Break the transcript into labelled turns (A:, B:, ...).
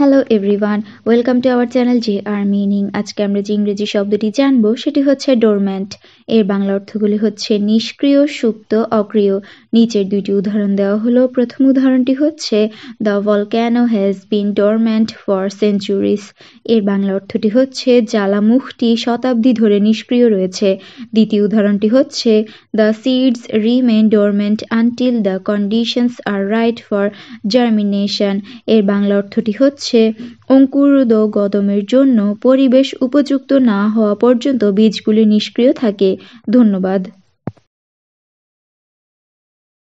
A: hello everyone welcome to our channel J R meaning আজকে আমরা যে ইংরেজি শব্দটি জানব সেটি হচ্ছে ডোরম্যান্ট এর বাংলা অর্থগুলি হচ্ছে নিষ্ক্রিয় সুপ্ত অক্রিয় নিচের দুইটি উদাহরণ দেওয়া হলো প্রথম উদাহরণটি হচ্ছে the volcano has been dormant for centuries এর বাংলা অর্থটি হচ্ছে জ্বালামুখটি শতাব্দী ধরে নিষ্ক্রিয় রয়েছে দ্বিতীয় উদাহরণটি হচ্ছে the seeds remain dormant until the conditions are right for germination এর বাংলা অর্থটি হচ্ছে হচ্ছে গদমের জন্য পরিবেশ উপযুক্ত না হওয়া পর্যন্ত বীজগুলি নিষ্ক্রিয় থাকে ধন্যবাদ